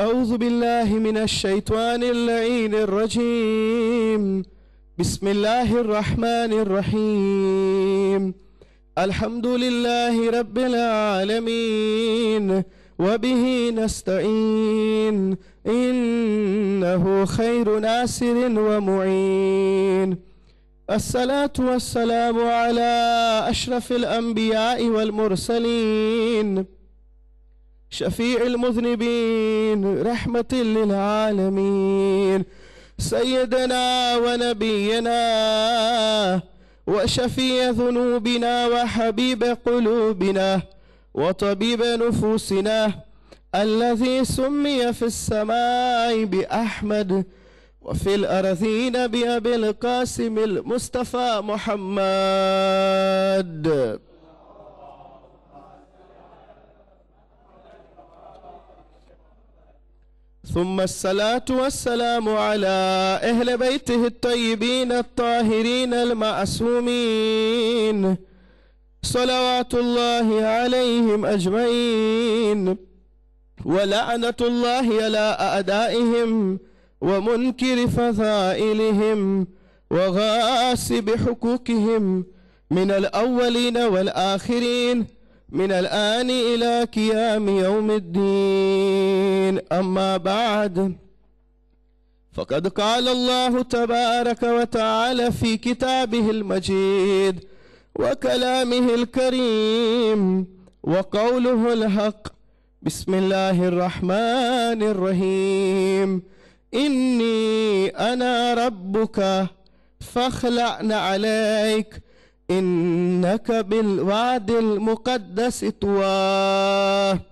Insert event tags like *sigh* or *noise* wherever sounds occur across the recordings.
أعوذ بالله من الشيطان اللعين الرجيم بسم الله الرحمن الرحيم الحمد لله رب العالمين وبه نستعين إنه خير ناصر ومعين الصلاة والسلام على أشرف الأنبياء والمرسلين شفيع المذنبين رحمة للعالمين سيدنا ونبينا وشفيع ذنوبنا وحبيب قلوبنا وطبيب نفوسنا الذي سمي في السماء بأحمد وفي الأرضين بأبي القاسم المصطفى محمد ثم الصلاة والسلام على أهل بيته الطيبين الطاهرين المعصومين صلوات الله عليهم أجمعين ولعنة الله على أعدائهم ومنكر فضائلهم وغاسب حقوقهم من الأولين والآخرين من الآن إلى قيام يوم الدين أما بعد فقد قال الله تبارك وتعالى في كتابه المجيد وكلامه الكريم وقوله الحق بسم الله الرحمن الرحيم إني أنا ربك فاخلعن عليك إنك بالوعد المقدس طوى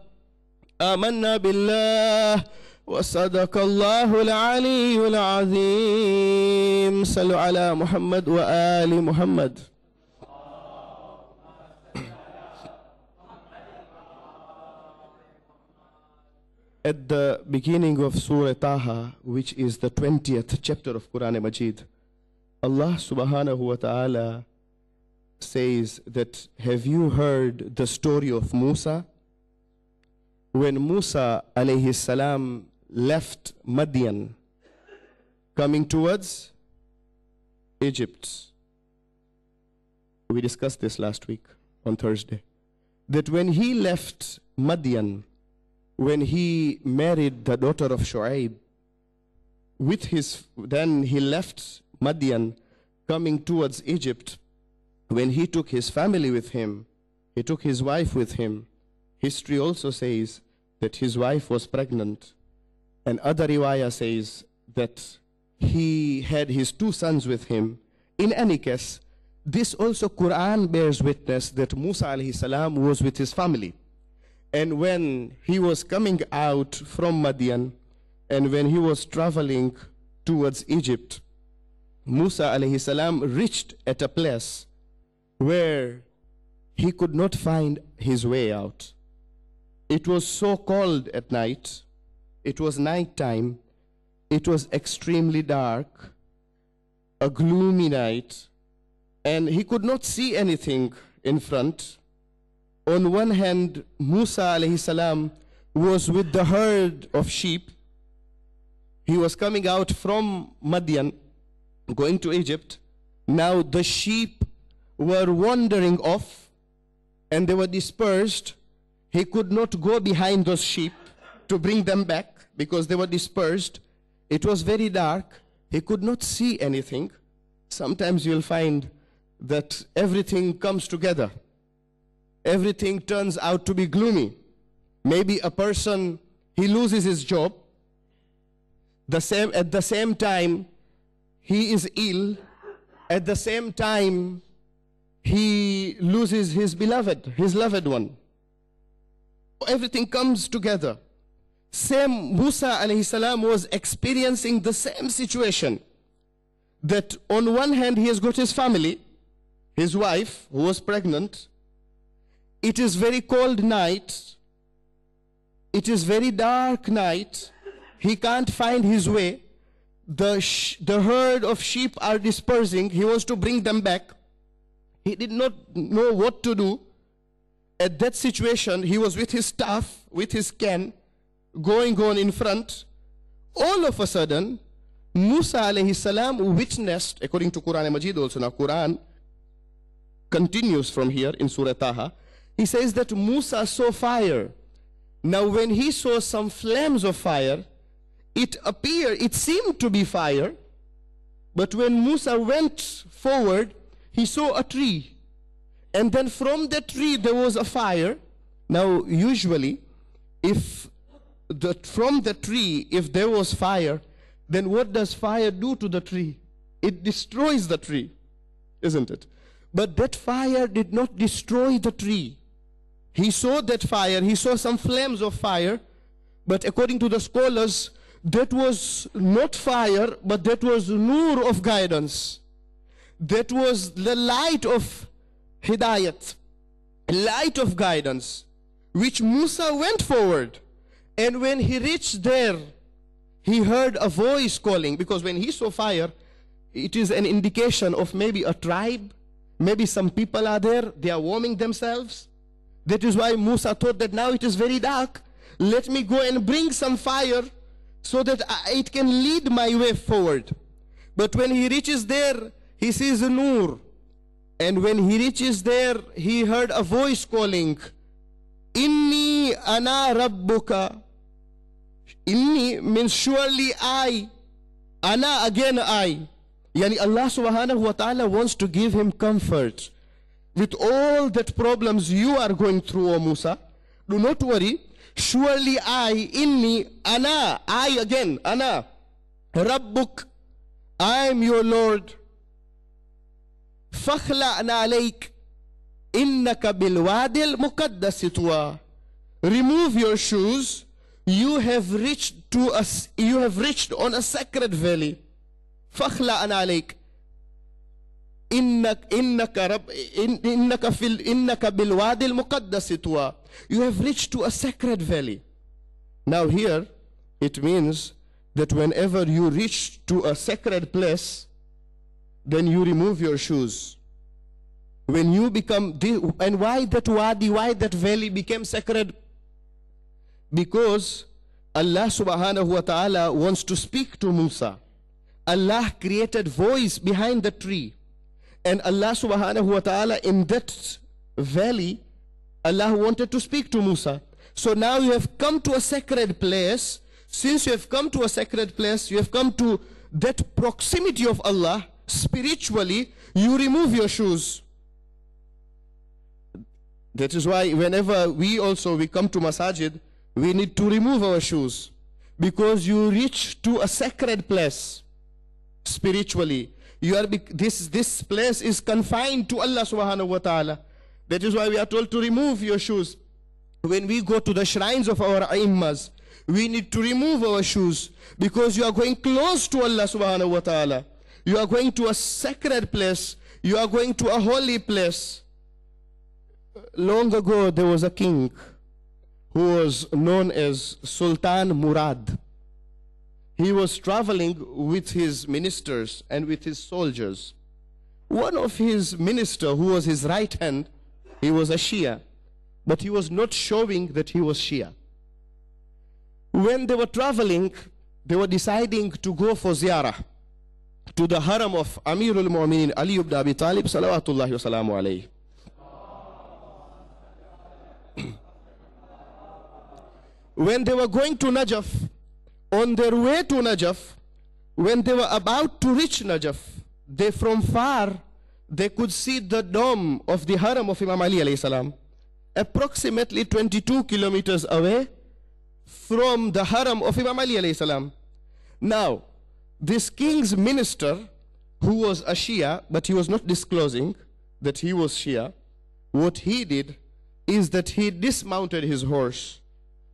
آمنا بالله وصدق الله العلي العظيم صلوا على محمد وآل محمد At the beginning of Surah Taha, which is the 20th chapter of Quran Majid, Allah subhanahu wa ta'ala says that, have you heard the story of Musa? When Musa alayhi salam left Madian, coming towards Egypt. We discussed this last week on Thursday. That when he left Madian, when he married the daughter of Shu'aib, with his, then he left Madian coming towards Egypt, when he took his family with him, he took his wife with him. History also says that his wife was pregnant. And other riwayah says that he had his two sons with him. In any case, this also Quran bears witness that Musa alayhi salam was with his family. And when he was coming out from Madian and when he was traveling towards Egypt, Musa alayhi salam reached at a place where he could not find his way out. It was so cold at night, it was night time, it was extremely dark, a gloomy night, and he could not see anything in front. On one hand, Musa alayhi salam was with the herd of sheep. He was coming out from Madian, going to Egypt. Now the sheep were wandering off and they were dispersed, he could not go behind those sheep to bring them back because they were dispersed. It was very dark. He could not see anything. Sometimes you'll find that everything comes together. Everything turns out to be gloomy. Maybe a person, he loses his job. The same, at the same time, he is ill. At the same time, he loses his beloved, his loved one. Everything comes together. Same Musa alayhi salam was experiencing the same situation. That on one hand he has got his family, his wife who was pregnant. It is very cold night. It is very dark night. He can't find his way. The, the herd of sheep are dispersing. He wants to bring them back he did not know what to do. At that situation, he was with his staff, with his can, going on in front. All of a sudden, Musa alayhi salam witnessed, according to Quran and Majid also now, Quran continues from here in Surah Taha. He says that Musa saw fire. Now when he saw some flames of fire, it appeared, it seemed to be fire. But when Musa went forward, he saw a tree. And then from that tree there was a fire. Now, usually, if the, from the tree, if there was fire, then what does fire do to the tree? It destroys the tree, isn't it? But that fire did not destroy the tree. He saw that fire, he saw some flames of fire, but according to the scholars, that was not fire, but that was nur of guidance that was the light of Hidayat, light of guidance, which Musa went forward. And when he reached there, he heard a voice calling, because when he saw fire, it is an indication of maybe a tribe, maybe some people are there, they are warming themselves. That is why Musa thought that now it is very dark. Let me go and bring some fire so that I, it can lead my way forward. But when he reaches there, he sees a noor. And when he reaches there, he heard a voice calling, Inni ana rabbuka. Inni means surely I. Ana again I. Yani Allah subhanahu wa ta'ala wants to give him comfort. With all that problems you are going through, O Musa, do not worry. Surely I, inni, ana, I again, ana, Rabbuk, I am your Lord an alayk inna kabil wadil muqaddas Remove your shoes. You have reached to us. You have reached on a sacred valley. فاخلعنا عليك إنك إنك رب إن إنك في إنك بالوادي المقدس طوى you have reached to a sacred valley now here it means that whenever you reach to a sacred place then you remove your shoes. When you become, and why that wadi, why that valley became sacred? Because Allah subhanahu wa ta'ala wants to speak to Musa. Allah created voice behind the tree. And Allah subhanahu wa ta'ala in that valley, Allah wanted to speak to Musa. So now you have come to a sacred place. Since you have come to a sacred place, you have come to that proximity of Allah spiritually, you remove your shoes. That is why whenever we also, we come to masajid, we need to remove our shoes. Because you reach to a sacred place spiritually. You are, this, this place is confined to Allah subhanahu wa ta'ala. That is why we are told to remove your shoes. When we go to the shrines of our imams, we need to remove our shoes because you are going close to Allah subhanahu wa ta'ala. You are going to a sacred place. You are going to a holy place. Long ago, there was a king who was known as Sultan Murad. He was traveling with his ministers and with his soldiers. One of his minister, who was his right hand, he was a Shia, but he was not showing that he was Shia. When they were traveling, they were deciding to go for ziyarah to the haram of Amirul Mu'mineen Ali ibn Abi Talib salawatullahi wasalamu alayhi. *clears throat* when they were going to Najaf, on their way to Najaf, when they were about to reach Najaf, they from far, they could see the dome of the haram of Imam Ali alayhi salam, approximately 22 kilometers away from the haram of Imam Ali alayhi salam. Now, this king's minister, who was a Shia, but he was not disclosing that he was Shia, what he did is that he dismounted his horse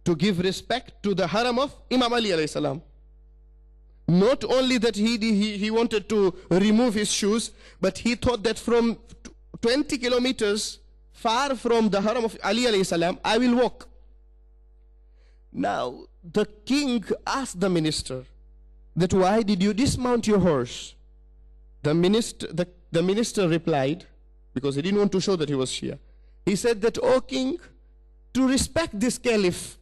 to give respect to the haram of Imam Ali alayhi salam. Not only that he, he, he wanted to remove his shoes, but he thought that from 20 kilometers far from the haram of Ali alayhi salam, I will walk. Now, the king asked the minister, that why did you dismount your horse? The minister, the, the minister replied, because he didn't want to show that he was Shia. He said that, O king, to respect this caliph,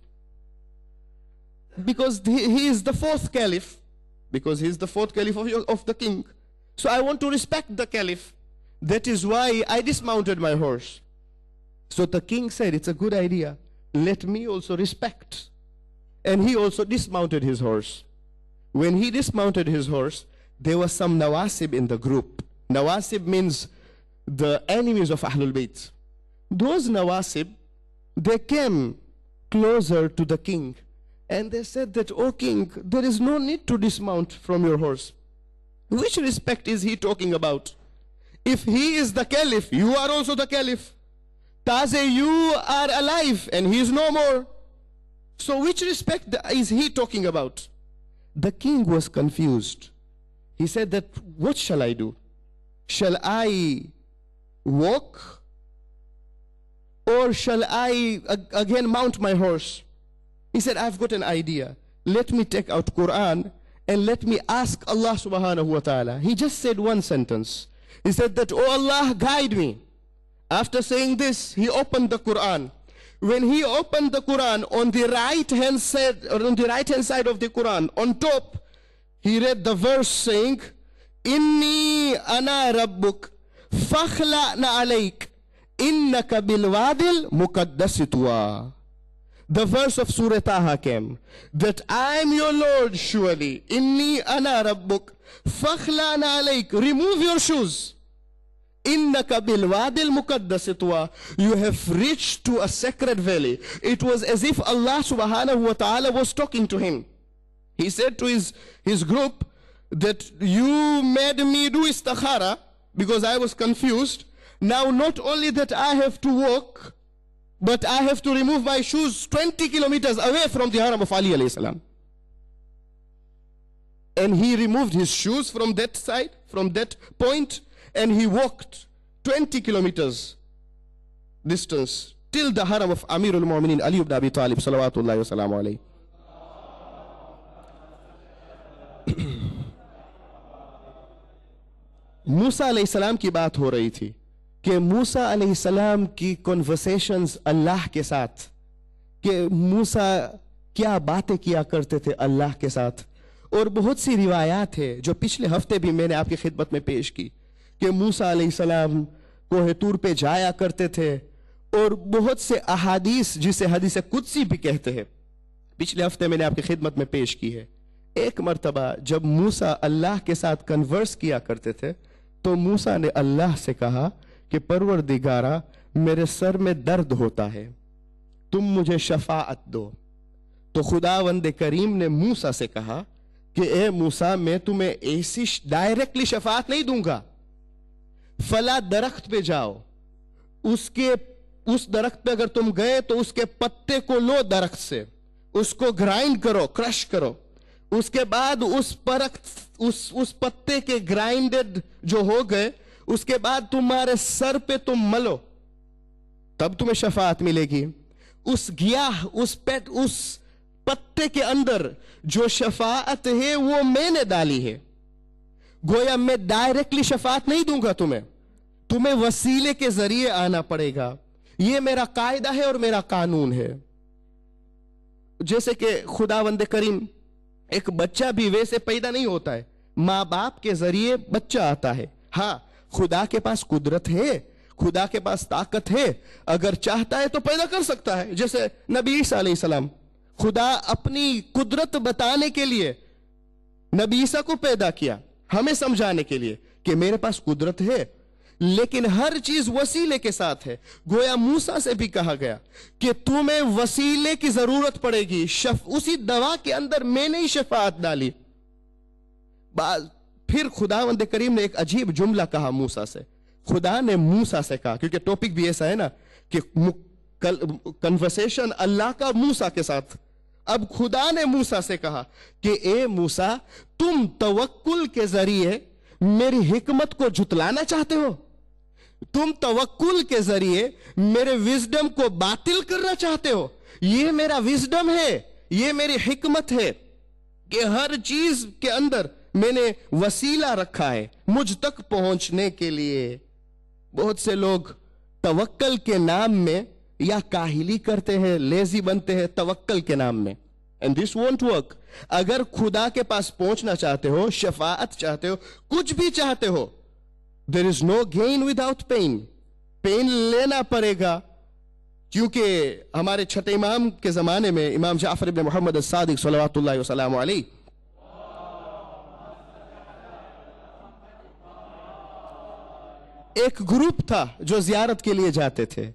because he, he is the fourth caliph, because he is the fourth caliph of, your, of the king. So I want to respect the caliph. That is why I dismounted my horse. So the king said, It's a good idea. Let me also respect. And he also dismounted his horse. When he dismounted his horse, there was some Nawasib in the group. Nawasib means the enemies of Ahlul Bayt. Those Nawasib, they came closer to the king and they said that, O king, there is no need to dismount from your horse. Which respect is he talking about? If he is the caliph, you are also the caliph. Taze, you are alive and he is no more. So which respect is he talking about? The king was confused. He said that, what shall I do? Shall I walk? Or shall I again mount my horse? He said, I've got an idea. Let me take out Quran and let me ask Allah subhanahu wa ta'ala. He just said one sentence. He said that, Oh Allah, guide me. After saying this, he opened the Quran when he opened the Quran on the right hand side, on the right hand side of the Quran, on top, he read the verse saying, "Inni ana rabbuk, fakhla na alaik, Inna kabil wadil mukaddasitwa." The verse of Surah Taha came, that I am your Lord surely, inni ana rabbuk, fakhla na alaik. Remove your shoes. Innaka bil wadil muqaddasitwa. You have reached to a sacred valley. It was as if Allah subhanahu wa ta'ala was talking to him. He said to his, his group that you made me do istakhara because I was confused. Now not only that I have to walk, but I have to remove my shoes 20 kilometers away from the haram of Ali alayhi salam. And he removed his shoes from that side, from that point, and he walked 20 kilometers distance till the haram of Amirul Mu'minin Ali ibn Abi Talib salawatullahi wa alayhi. मूसा सलाम की बात हो रही थी कि मूसा सलाम की conversations अल्लाह के साथ कि मूसा क्या बातें किया करते थे अल्लाह के साथ और बहुत सी रिवायात है जो पिछले हफ्ते भी मैंने आपकी खिदमत में पेश की कि मूसा सलाम कोहतूर पे जाया करते थे और बहुत से अहादीस जिसे हदीस कुदसी भी कहते हैं पिछले हफ्ते मैंने आपकी खिदमत में पेश की है एक मरतबा जब मूसा अल्लाह के साथ कन्वर्स किया करते थे तो मूसा ने अल्लाह से कहा कि परवर दिगारा मेरे सर में दर्द होता है तुम मुझे शफात दो तो खुदा वंद करीम ने मूसा से कहा कि ए मूसा मैं तुम्हें ऐसी डायरेक्टली शफात नहीं दूंगा फला दरख्त पे जाओ उसके उस दरख्त पे अगर तुम गए तो उसके पत्ते को लो दरख्त से उसको ग्राइंड करो क्रश करो उसके बाद उस पर उस उस पत्ते के ग्राइंडेड जो हो गए उसके बाद तुम्हारे सर पे तुम मलो तब तुम्हें शफात मिलेगी उस गिया उस पेट उस पत्ते के अंदर जो शफात है वो मैंने डाली है गोया मैं डायरेक्टली शफात नहीं दूंगा तुम्हें तुम्हें वसीले के जरिए आना पड़ेगा यह मेरा कायदा है और मेरा कानून है जैसे कि खुदा वंद करीम एक बच्चा भी वैसे पैदा नहीं होता है मां बाप के जरिए बच्चा आता है हाँ खुदा के पास कुदरत है खुदा के पास ताकत है अगर चाहता है तो पैदा कर सकता है जैसे नबी ईसा सलाम खुदा अपनी कुदरत बताने के लिए नबी ईसा को पैदा किया हमें समझाने के लिए कि मेरे पास कुदरत है लेकिन हर चीज वसीले के साथ है गोया मूसा से भी कहा गया कि तुम्हें वसीले की जरूरत पड़ेगी शफ उसी दवा के अंदर मैंने ही शफात डाली फिर खुदावंद करीम ने एक अजीब जुमला कहा मूसा से खुदा ने मूसा से कहा क्योंकि टॉपिक भी ऐसा है ना कि कन्वर्सेशन अल्लाह का मूसा के साथ अब खुदा ने मूसा से कहा कि ए मूसा तुम तवक्कुल के जरिए मेरी हिकमत को जुतलाना चाहते हो तुम तवक्कुल के जरिए मेरे विजडम को बातिल करना चाहते हो यह मेरा विजडम है यह मेरी हिकमत है कि हर चीज के अंदर मैंने वसीला रखा है मुझ तक पहुंचने के लिए बहुत से लोग तवक्कल के नाम में या काहिली करते हैं लेजी बनते हैं तवक्कल के नाम में एंड दिस वोंट वर्क अगर खुदा के पास पहुंचना चाहते हो शफात चाहते हो कुछ भी चाहते हो there is no gain without pain pain लेना पड़ेगा क्योंकि हमारे छठे इमाम के जमाने में इमाम जाफर इब्न मोहम्मद सादिक सलाम एक ग्रुप था जो जियारत के लिए जाते थे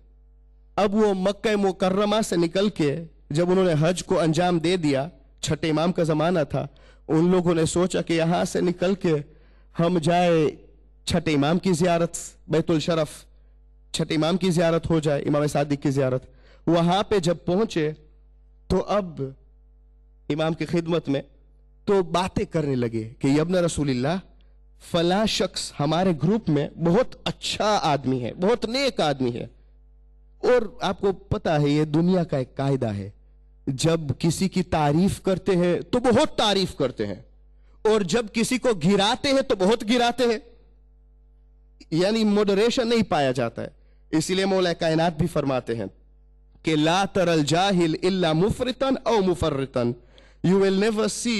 अब वो मक् मुकर्रमा से निकल के जब उन्होंने हज को अंजाम दे दिया छठे इमाम का ज़माना था उन लोगों ने सोचा कि यहाँ से निकल के हम जाए छठे इमाम की जियारत बैतुल शरफ छठे इमाम की जियारत हो जाए इमाम सादिक की जियारत वहां पे जब पहुंचे तो अब इमाम की खिदमत में तो बातें करने लगे कि यबन रसूलिल्लाह फला शख्स हमारे ग्रुप में बहुत अच्छा आदमी है बहुत नेक आदमी है और आपको पता है ये दुनिया का एक कायदा है जब किसी की तारीफ करते हैं तो बहुत तारीफ करते हैं और जब किसी को गिराते हैं तो बहुत गिराते हैं यानी मॉडरेशन नहीं पाया जाता है इसीलिए मौला कायनात भी फरमाते हैं कि ला तरल जाहिल इल्ला मुफरितन औ मुफर्रितन you will never see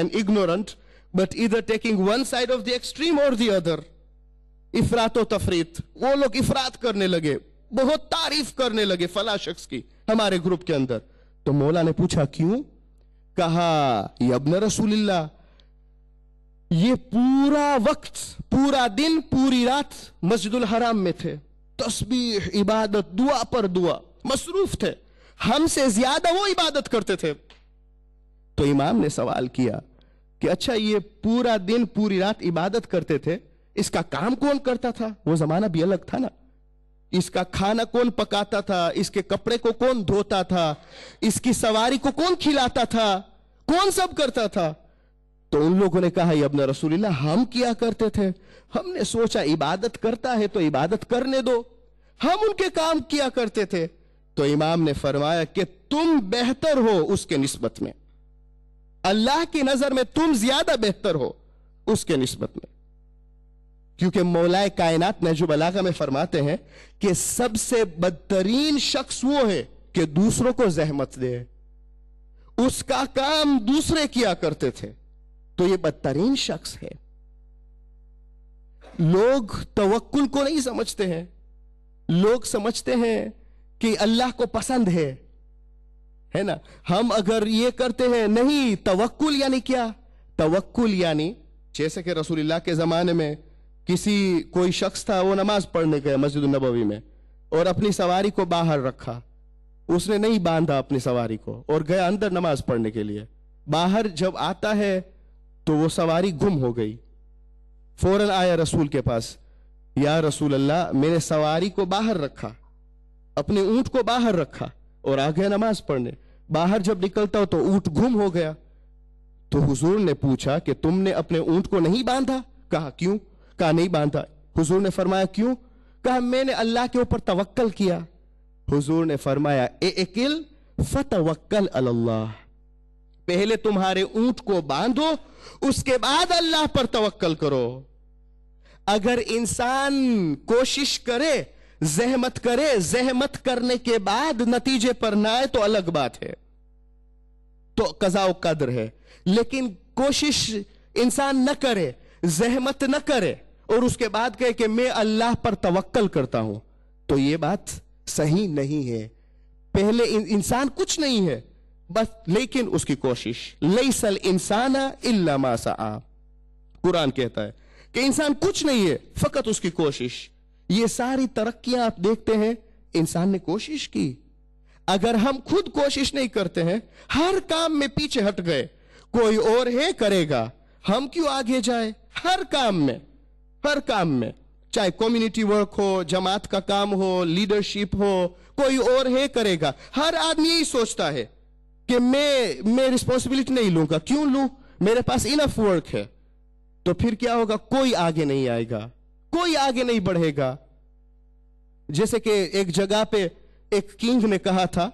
an ignorant but इधर taking one side of the extreme और द अदर इफरात और तफरीत वो लोग इफरात करने लगे बहुत तारीफ करने लगे फला शख्स की हमारे ग्रुप के अंदर तो मौला ने पूछा क्यों कहा यबन रसूलिल्ला ये पूरा वक्त पूरा दिन पूरी रात मस्जिदुल हराम में थे तस्बीह इबादत दुआ पर दुआ मसरूफ थे हमसे ज्यादा वो इबादत करते थे तो इमाम ने सवाल किया कि अच्छा ये पूरा दिन पूरी रात इबादत करते थे इसका काम कौन करता था वो जमाना भी अलग था ना इसका खाना कौन पकाता था इसके कपड़े को कौन धोता था इसकी सवारी को कौन खिलाता था कौन सब करता था तो उन लोगों ने कहा अब रसूलिल्ला हम किया करते थे हमने सोचा इबादत करता है तो इबादत करने दो हम उनके काम किया करते थे तो इमाम ने फरमाया कि तुम बेहतर हो उसके निस्बत में अल्लाह की नजर में तुम ज्यादा बेहतर हो उसके निस्बत में क्योंकि मौलाए कायनात नजुब अलाका में फरमाते हैं कि सबसे बदतरीन शख्स वो है कि दूसरों को जहमत दे उसका काम दूसरे किया करते थे तो ये बदतरीन शख्स है लोग तवक्ल को नहीं समझते हैं लोग समझते हैं कि अल्लाह को पसंद है है ना हम अगर ये करते हैं नहीं तवक्कुल यानी क्या तवक्ल यानी जैसे कि रसूलुल्लाह के जमाने में किसी कोई शख्स था वो नमाज पढ़ने गया मस्जिद नबवी में और अपनी सवारी को बाहर रखा उसने नहीं बांधा अपनी सवारी को और गया अंदर नमाज पढ़ने के लिए बाहर जब आता है तो वो सवारी गुम हो गई फौरन आया रसूल के पास या रसूल अल्लाह मेरे सवारी को बाहर रखा अपने ऊंट को बाहर रखा और आ गया नमाज पढ़ने बाहर जब निकलता हो तो ऊंट गुम हो गया तो हुजूर ने पूछा कि तुमने अपने ऊंट को नहीं बांधा कहा क्यों कहा नहीं बांधा हुजूर ने फरमाया क्यों कहा मैंने अल्लाह के ऊपर तवक्कल किया हुजूर ने फरमाया ए फतवक्कल अल्लाह पहले तुम्हारे ऊंट को बांधो उसके बाद अल्लाह पर तवक्कल करो अगर इंसान कोशिश करे जहमत करे जहमत करने के बाद नतीजे पर ना आए तो अलग बात है तो कजाओ कद्र है लेकिन कोशिश इंसान न करे जहमत न करे और उसके बाद कहे कि मैं अल्लाह पर तवक्कल करता हूं तो ये बात सही नहीं है पहले इंसान कुछ नहीं है बस लेकिन उसकी कोशिश लई सल इंसाना इल्ला कुरान कहता है कि इंसान कुछ नहीं है फकत उसकी कोशिश ये सारी तरक्कियां आप देखते हैं इंसान ने कोशिश की अगर हम खुद कोशिश नहीं करते हैं हर काम में पीछे हट गए कोई और है करेगा हम क्यों आगे जाए हर काम में हर काम में चाहे कम्युनिटी वर्क हो जमात का काम हो लीडरशिप हो कोई और है करेगा हर आदमी यही सोचता है कि मैं मैं रिस्पॉन्सिबिलिटी नहीं लूंगा क्यों लू मेरे पास इनफ वर्क है तो फिर क्या होगा कोई आगे नहीं आएगा कोई आगे नहीं बढ़ेगा जैसे कि एक जगह पे एक किंग ने कहा था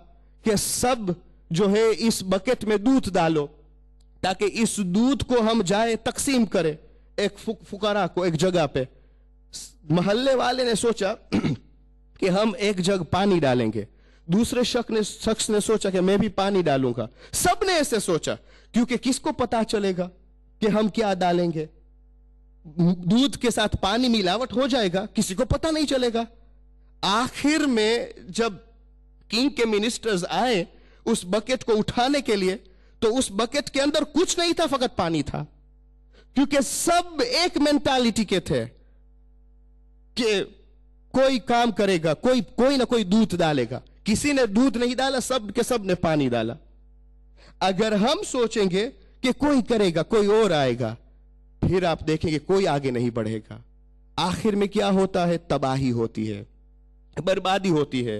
कि सब जो है इस बकेट में दूध डालो ताकि इस दूध को हम जाए तकसीम करें एक फुक फुकारा को एक जगह पे मोहल्ले वाले ने सोचा *clears throat* कि हम एक जग पानी डालेंगे दूसरे शख्स ने शख्स ने सोचा कि मैं भी पानी डालूंगा सबने ऐसे सोचा क्योंकि किसको पता चलेगा कि हम क्या डालेंगे दूध के साथ पानी मिलावट हो जाएगा किसी को पता नहीं चलेगा आखिर में जब किंग के मिनिस्टर्स आए उस बकेट को उठाने के लिए तो उस बकेट के अंदर कुछ नहीं था फकत पानी था क्योंकि सब एक मेंटालिटी के थे कि कोई काम करेगा कोई कोई ना कोई दूध डालेगा किसी ने दूध नहीं डाला सब के सब ने पानी डाला अगर हम सोचेंगे कि कोई करेगा कोई और आएगा फिर आप देखेंगे कोई आगे नहीं बढ़ेगा आखिर में क्या होता है तबाही होती है बर्बादी होती है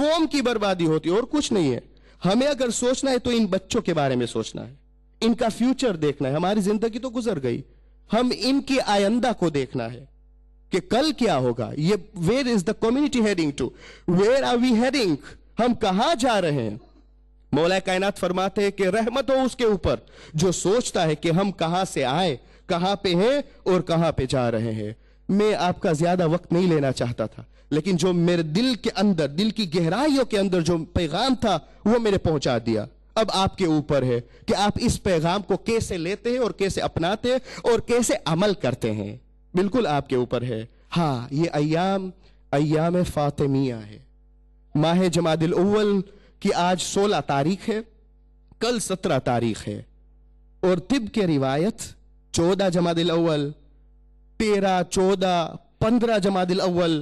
कौम की बर्बादी होती है और कुछ नहीं है हमें अगर सोचना है तो इन बच्चों के बारे में सोचना है इनका फ्यूचर देखना है हमारी जिंदगी तो गुजर गई हम इनके आयंदा को देखना है कि कल क्या होगा ये where is the community heading to where are we heading हम कहा जा रहे हैं मौला कायनात फरमाते हैं कि रहमत हो उसके ऊपर जो सोचता है कि हम कहां से आए कहां पे हैं और कहां पे जा रहे हैं मैं आपका ज्यादा वक्त नहीं लेना चाहता था लेकिन जो मेरे दिल के अंदर दिल की गहराइयों के अंदर जो पैगाम था वो मैंने पहुंचा दिया अब आपके ऊपर है कि आप इस पैगाम को कैसे लेते हैं और कैसे अपनाते हैं और कैसे अमल करते हैं बिल्कुल आपके ऊपर है हाँ ये अयाम अयाम फातिमिया है माह जमादिल अव्वल की आज सोलह तारीख है कल सत्रह तारीख है और तिब के रिवायत चौदह जमादिल अव्वल तेरह चौदह पंद्रह जमादिल अव्वल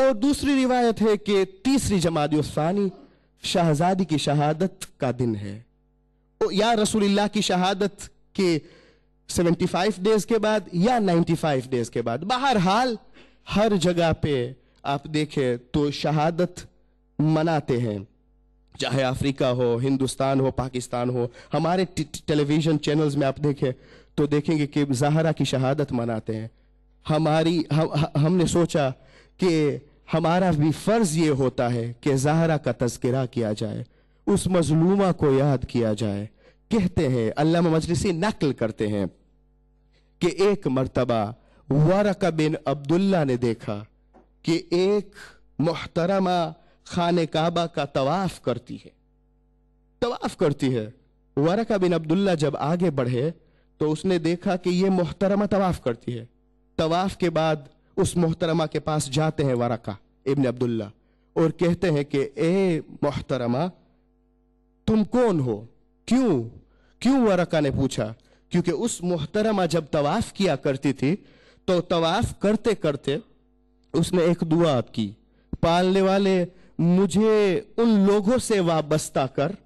और दूसरी रिवायत है कि तीसरी जमादिल फ़ानी शाहजादी की शहादत का दिन है या रसूलुल्लाह की शहादत के 75 डेज के बाद या 95 डेज के बाद हाल हर जगह पे आप देखें तो शहादत मनाते हैं चाहे अफ्रीका हो हिंदुस्तान हो पाकिस्तान हो हमारे टेलीविजन चैनल्स में आप देखें तो देखेंगे कि जहरा की शहादत मनाते हैं हमारी हम हमने सोचा कि हमारा भी फर्ज ये होता है कि जहरा का तस्करा किया जाए उस मजलूमा को याद किया जाए कहते हैं अल्लाह मजलिसी नकल करते हैं कि एक मरतबा वारका बिन अब्दुल्ला ने देखा कि एक मोहतरमा खान काबा का तवाफ करती है तवाफ करती है वारका बिन अब्दुल्ला जब आगे बढ़े तो उसने देखा कि यह मोहतरमा तवाफ करती है तवाफ के बाद उस मोहतरमा के पास जाते हैं वरका इबन अब्दुल्ला और कहते हैं कि ए मोहतरमा तुम कौन हो क्यों क्यों वरका ने पूछा क्योंकि उस मोहतरमा जब तवाफ किया करती थी तो तवाफ करते करते उसने एक दुआ की पालने वाले मुझे उन लोगों से वाबस्ता कर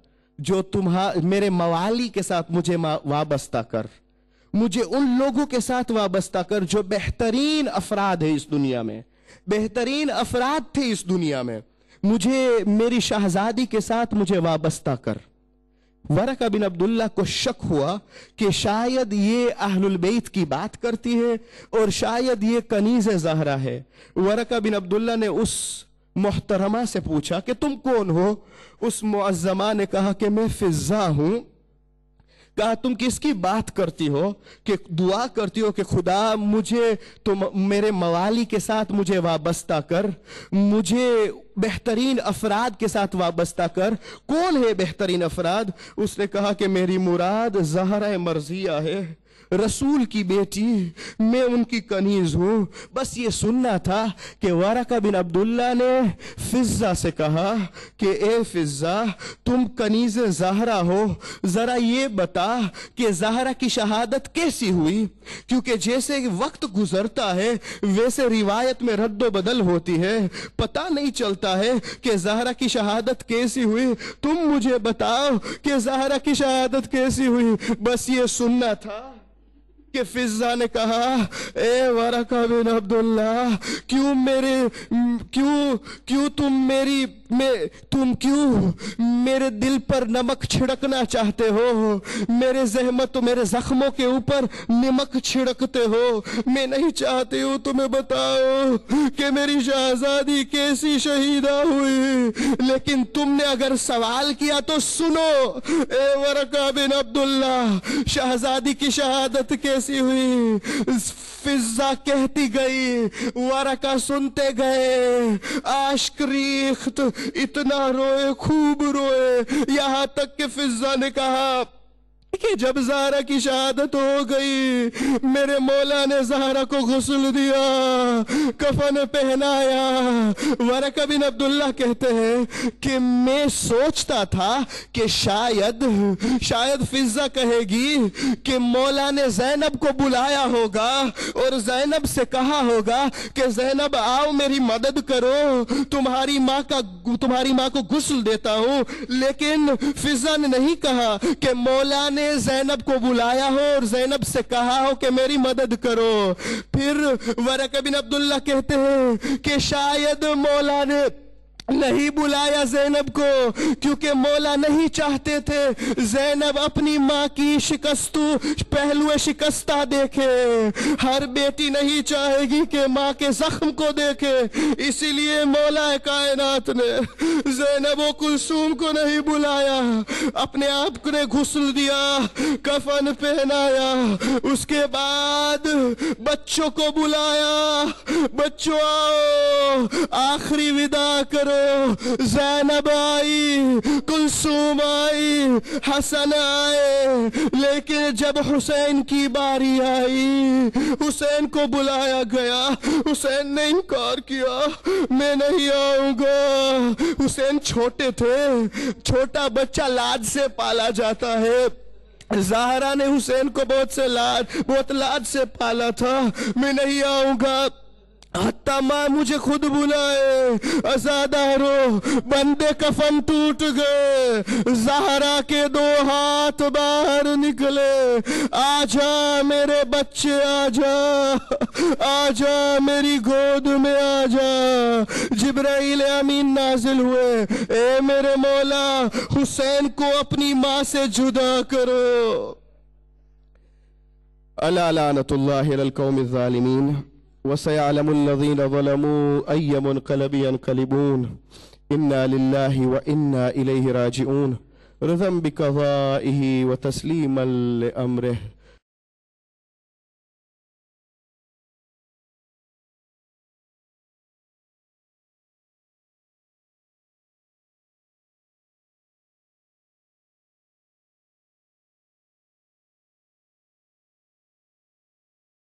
जो तुम्हारा मेरे मवाली के साथ मुझे वाबस्ता कर मुझे उन लोगों के साथ वाबस्ता कर जो बेहतरीन अफराद है इस दुनिया में बेहतरीन अफराद थे इस दुनिया में मुझे मेरी शहजादी के साथ मुझे वाबस्ता कर वरक बिन अब्दुल्ला को शक हुआ कि शायद ये अहलबैत की बात करती है और शायद ये कनीज जहरा है वरक़ बिन अब्दुल्ला ने उस मोहतरमा से पूछा कि तुम कौन हो उस मुआजमा ने कहा कि मैं फिज़ा हूं कहा तुम किसकी बात करती हो कि दुआ करती हो कि खुदा मुझे तो मेरे मवाली के साथ मुझे वाबस्ता कर मुझे बेहतरीन अफराद के साथ वाबस्ता कर कौन है बेहतरीन अफराद उसने कहा कि मेरी मुराद जहरा मर्जिया है रसूल की बेटी मैं उनकी कनीज हूँ बस ये सुनना था कि वारका बिन अब्दुल्ला ने फिज़ा से कहा कि ए फिज़ा तुम कनीज जहरा हो ज़रा ये बता कि जहरा की शहादत कैसी हुई क्योंकि जैसे वक्त गुजरता है वैसे रिवायत में रद्द बदल होती है पता नहीं चलता है कि जहरा की शहादत कैसी हुई तुम मुझे बताओ कि जहरा की शहादत कैसी हुई बस ये सुनना था के फिजा ने कहा ए वरका बिन अब्दुल्ला क्यों मेरे क्यों क्यों तुम मेरी मैं तुम क्यों मेरे दिल पर नमक छिड़कना चाहते हो मेरे जहमत मेरे जख्मों के ऊपर नमक छिड़कते हो मैं नहीं चाहती हूँ तुम्हें बताओ कि मेरी शहजादी कैसी शहीदा हुई लेकिन तुमने अगर सवाल किया तो सुनो ए वरका बिन अब्दुल्ला शहजादी की शहादत कैसी हुई फिजा कहती गई वरका सुनते गए आश्क तो इतना रोए खूब रोए यहां तक कि फिजा ने कहा कि जब जारा की शहादत हो गई मेरे मौला ने जहरा को गसल दिया कफन पहनाया वरक बिन अब्दुल्ला कहते हैं कि मैं सोचता था कि शायद शायद फिजा कहेगी कि मौला ने जैनब को बुलाया होगा और जैनब से कहा होगा कि जैनब आओ मेरी मदद करो तुम्हारी माँ का तुम्हारी माँ को गुसल देता हूं लेकिन फिजा ने नहीं कहा कि मौला ने जैनब को बुलाया हो और जैनब से कहा हो कि मेरी मदद करो फिर वरक बिन अब्दुल्ला कहते हैं कि शायद मौला ने नहीं बुलाया जैनब को क्योंकि मौला नहीं चाहते थे जैनब अपनी माँ की शिकस्तु पहलुए शिकस्ता देखे हर बेटी नहीं चाहेगी कि माँ के जख्म को देखे इसीलिए मौला कायनात ने जैनब कुलसूम को नहीं बुलाया अपने आप को ने घुसल दिया कफन पहनाया उसके बाद बच्चों को बुलाया बच्चों आओ आखिरी विदा करो जैनब आई कुलसुम आई हसन आए लेकिन जब हुसैन की बारी आई हुसैन को बुलाया गया हुसैन ने इनकार किया मैं नहीं आऊंगा हुसैन छोटे थे छोटा बच्चा लाद से पाला जाता है जहरा ने हुसैन को बहुत से लाज बहुत लाद से पाला था मैं नहीं आऊंगा हत्ता माँ मुझे खुद बुलाए असादारो बंदे कफन टूट गए जहरा के दो हाथ बाहर निकले आजा मेरे बच्चे आजा आजा मेरी गोद में आजा जिब्राइल अमीन नाजिल हुए ए मेरे मौला हुसैन को अपनी माँ से जुदा करो अला अलल कौमिज़ ज़ालिमीन وسيعلم الذين ظلموا أي منقلب ينقلبون إنا لله وإنا إليه راجعون رضا بقضائه وتسليما لأمره